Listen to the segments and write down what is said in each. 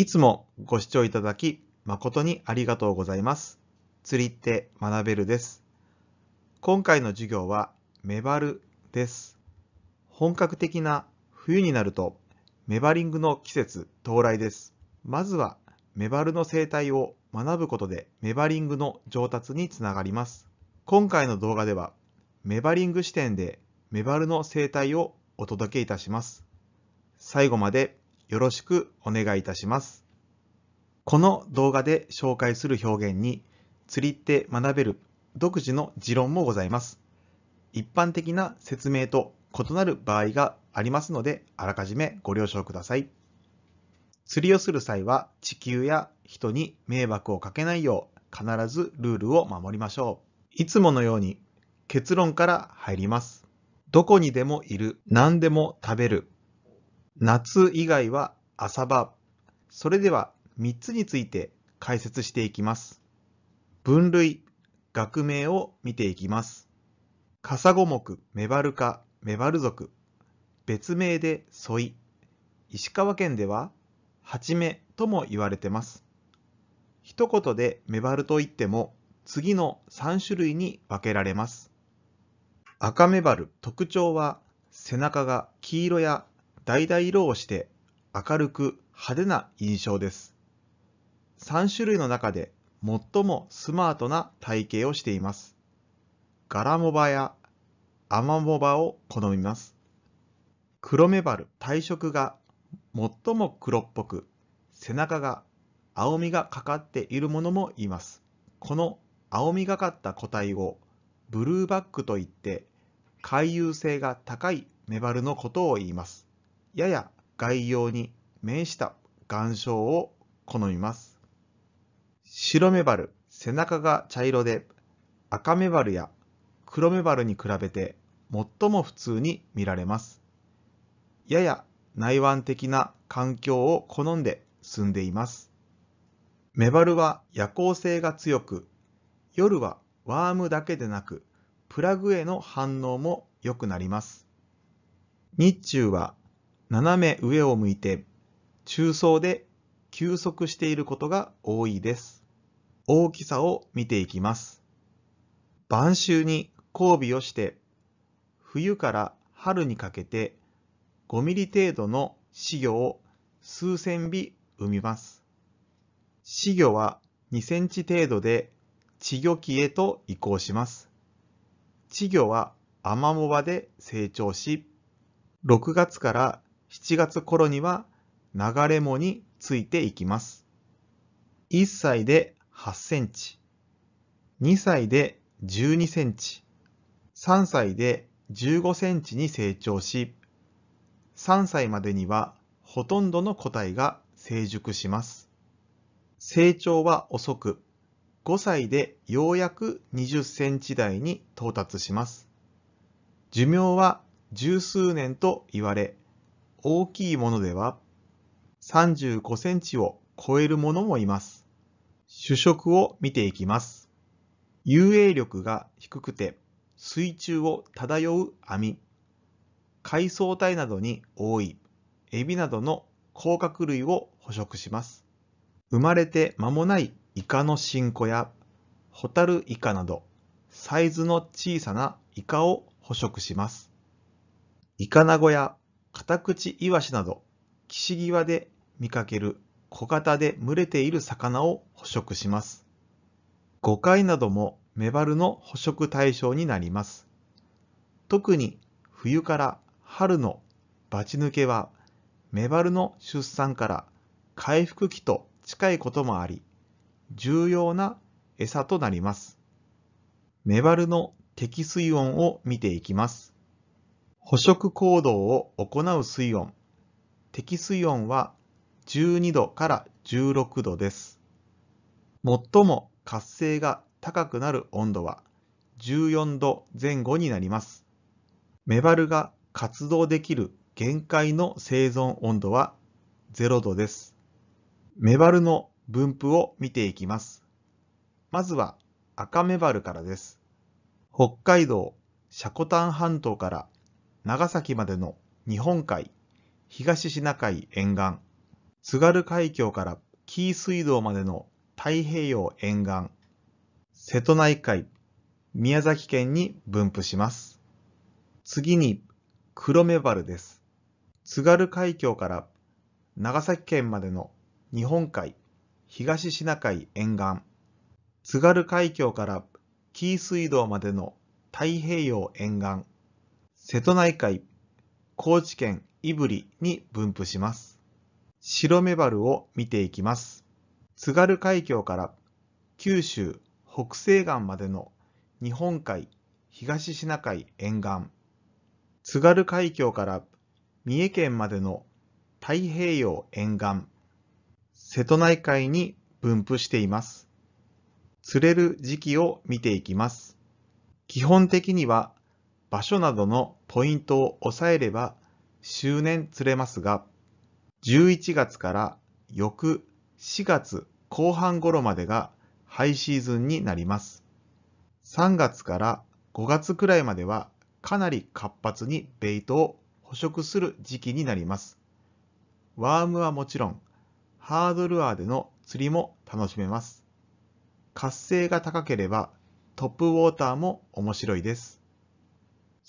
いつもご視聴いただき誠にありがとうございます。釣りって学べるです。今回の授業はメバルです。本格的な冬になるとメバリングの季節到来です。まずはメバルの生態を学ぶことでメバリングの上達につながります。今回の動画ではメバリング視点でメバルの生態をお届けいたします。最後までよろしくお願いいたします。この動画で紹介する表現に、釣りって学べる独自の持論もございます。一般的な説明と異なる場合がありますので、あらかじめご了承ください。釣りをする際は地球や人に迷惑をかけないよう必ずルールを守りましょう。いつものように結論から入ります。どこにでもいる、何でも食べる、夏以外は朝場。それでは3つについて解説していきます。分類、学名を見ていきます。カサゴ目、メバル科、メバル属。別名でソイ。石川県では、ハチメとも言われてます。一言でメバルといっても、次の3種類に分けられます。赤メバル特徴は背中が黄色や橙色をして明るく派手な印象です。3種類の中で最もスマートな体型をしています。ガラモバやアマモバを好みます。黒メバル体色が最も黒っぽく、背中が青みがかかっているものもいます。この青みがかった個体をブルーバックといって、回遊性が高いメバルのことを言います。やや外洋に面した岩礁を好みます。白メバル、背中が茶色で、赤メバルや黒メバルに比べて最も普通に見られます。やや内湾的な環境を好んで住んでいます。メバルは夜行性が強く、夜はワームだけでなく、プラグへの反応も良くなります。日中は斜め上を向いて中層で休息していることが多いです。大きさを見ていきます。晩秋に交尾をして冬から春にかけて5ミリ程度の稚魚を数千尾産みます。稚魚は2センチ程度で稚魚期へと移行します。稚魚はアマモ場で成長し、6月から7月頃には流れ藻についていきます。1歳で8センチ、2歳で12センチ、3歳で15センチに成長し、3歳までにはほとんどの個体が成熟します。成長は遅く、5歳でようやく20センチ台に到達します。寿命は十数年と言われ、大きいものでは35センチを超えるものもいます。主食を見ていきます。遊泳力が低くて水中を漂う網、海藻体などに多いエビなどの甲殻類を捕食します。生まれて間もないイカの新子やホタルイカなどサイズの小さなイカを捕食します。イカナゴやカタクチイワシなど岸際で見かける小型で群れている魚を捕食します。ゴカイなどもメバルの捕食対象になります。特に冬から春のバチ抜けはメバルの出産から回復期と近いこともあり、重要な餌となります。メバルの適水温を見ていきます。捕食行動を行う水温。適水温は12度から16度です。最も活性が高くなる温度は14度前後になります。メバルが活動できる限界の生存温度は0度です。メバルの分布を見ていきます。まずは赤メバルからです。北海道、シャコタン半島から長崎までの日本海、東シナ海沿岸、津軽海峡から紀伊水道までの太平洋沿岸、瀬戸内海、宮崎県に分布します。次に、黒目原です。津軽海峡から長崎県までの日本海、東シナ海沿岸、津軽海峡から紀伊水道までの太平洋沿岸、瀬戸内海、高知県胆振に分布します。白目ルを見ていきます。津軽海峡から九州北西岸までの日本海、東シナ海沿岸、津軽海峡から三重県までの太平洋沿岸、瀬戸内海に分布しています。釣れる時期を見ていきます。基本的には場所などのポイントを押さえれば周年釣れますが、11月から翌4月後半頃までがハイシーズンになります。3月から5月くらいまではかなり活発にベイトを捕食する時期になります。ワームはもちろん、ハードルアーでの釣りも楽しめます。活性が高ければトップウォーターも面白いです。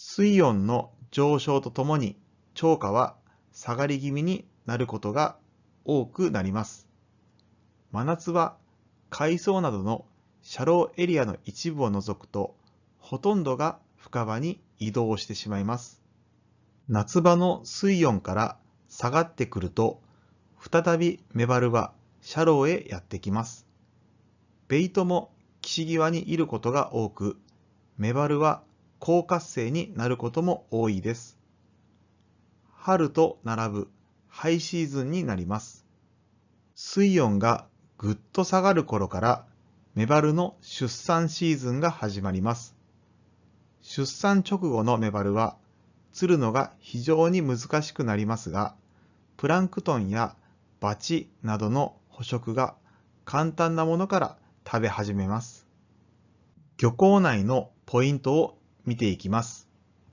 水温の上昇とともに超過は下がり気味になることが多くなります。真夏は海藻などのシャローエリアの一部を除くとほとんどが深場に移動してしまいます。夏場の水温から下がってくると再びメバルはシャローへやってきます。ベイトも岸際にいることが多くメバルは高活性になることも多いです。春と並ぶハイシーズンになります。水温がぐっと下がる頃からメバルの出産シーズンが始まります。出産直後のメバルは釣るのが非常に難しくなりますが、プランクトンやバチなどの捕食が簡単なものから食べ始めます。漁港内のポイントを見ていきます。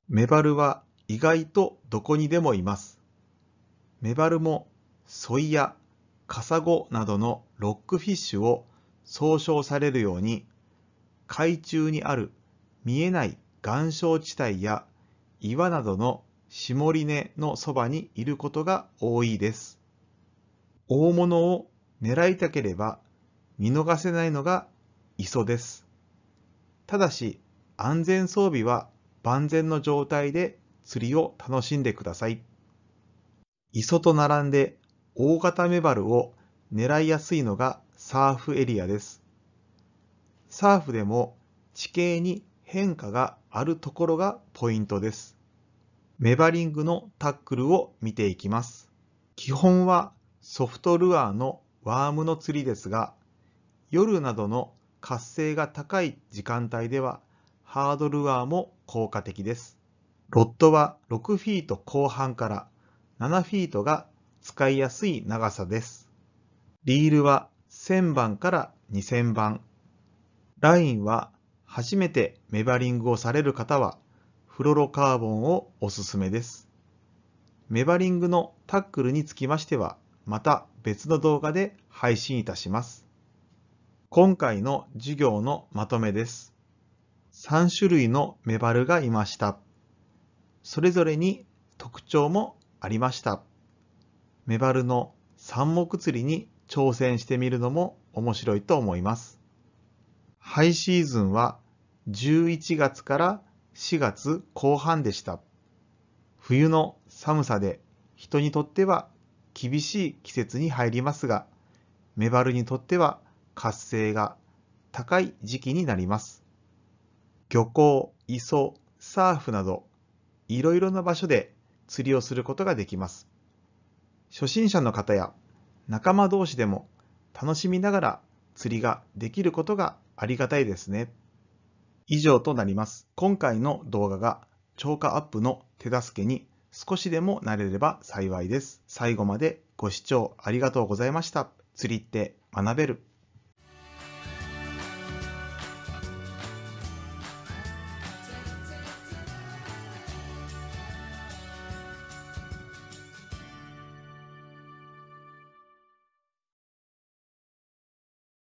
メバルは意外とどこにでもいます。メバルもソイやカサゴなどのロックフィッシュを総称されるように海中にある見えない岩礁地帯や岩などの下り根のそばにいることが多いです。大物を狙いたければ見逃せないのが磯です。ただし、安全装備は万全の状態で釣りを楽しんでください。磯と並んで大型メバルを狙いやすいのがサーフエリアです。サーフでも地形に変化があるところがポイントです。メバリングのタックルを見ていきます。基本はソフトルアーのワームの釣りですが、夜などの活性が高い時間帯ではハードルアーも効果的です。ロッドは6フィート後半から7フィートが使いやすい長さです。リールは1000番から2000番。ラインは初めてメバリングをされる方はフロロカーボンをおすすめです。メバリングのタックルにつきましてはまた別の動画で配信いたします。今回の授業のまとめです。3種類のメバルがいました。それぞれに特徴もありました。メバルの三目釣りに挑戦してみるのも面白いと思います。ハイシーズンは11月から4月後半でした。冬の寒さで人にとっては厳しい季節に入りますが、メバルにとっては活性が高い時期になります。漁港、磯、サーフなど、いろいろな場所で釣りをすることができます。初心者の方や仲間同士でも楽しみながら釣りができることがありがたいですね。以上となります。今回の動画が超過アップの手助けに少しでもなれれば幸いです。最後までご視聴ありがとうございました。釣りって学べる。